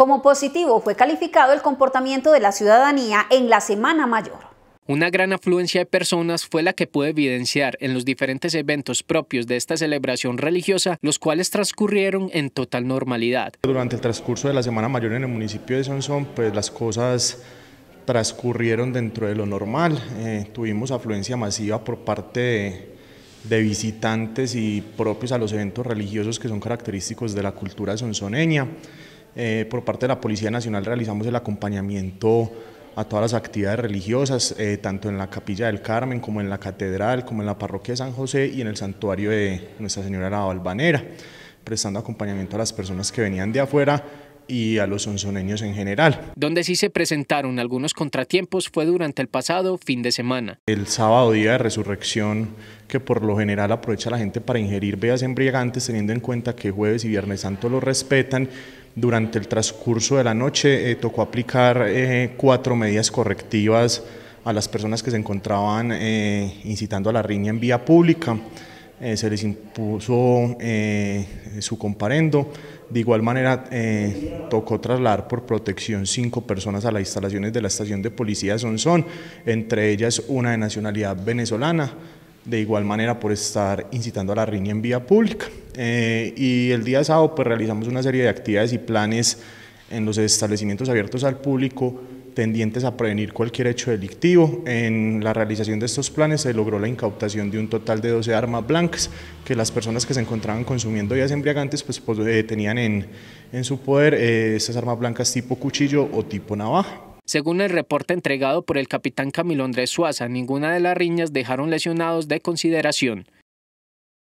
Como positivo fue calificado el comportamiento de la ciudadanía en la Semana Mayor. Una gran afluencia de personas fue la que pudo evidenciar en los diferentes eventos propios de esta celebración religiosa, los cuales transcurrieron en total normalidad. Durante el transcurso de la Semana Mayor en el municipio de Sonsón, pues las cosas transcurrieron dentro de lo normal. Eh, tuvimos afluencia masiva por parte de, visitantes y propios a los eventos religiosos que son característicos de la cultura sonsoneña. Eh, por parte de la Policía Nacional realizamos el acompañamiento a todas las actividades religiosas, eh, tanto en la Capilla del Carmen como en la Catedral, como en la Parroquia de San José y en el santuario de Nuestra Señora la Balvanera, prestando acompañamiento a las personas que venían de afuera y a los onzoneños en general. Donde sí se presentaron algunos contratiempos fue durante el pasado fin de semana. El sábado día de resurrección, que por lo general aprovecha la gente para ingerir bebidas embriagantes, teniendo en cuenta que jueves y viernes santo lo respetan, durante el transcurso de la noche eh, tocó aplicar eh, cuatro medidas correctivas a las personas que se encontraban eh, incitando a la riña en vía pública. se les impuso su comparendo. De igual manera, tocó trasladar por protección cinco personas a las instalaciones de la estación de policía Sonsón, entre ellas una de nacionalidad venezolana, de igual manera por estar incitando a la riña en vía pública. Eh, y el día sábado pues, realizamos una serie de actividades y planes en los establecimientos abiertos al público tendientes a prevenir cualquier hecho delictivo. En la realización de estos planes se logró la incautación de un total de 12 armas blancas que las personas que se encontraban consumiendo días embriagantes pues, pues eh, tenían en, su poder eh, esas estas armas blancas tipo cuchillo o tipo navaja. Según el reporte entregado por el capitán Camilo Andrés Suaza, ninguna de las riñas dejaron lesionados de consideración.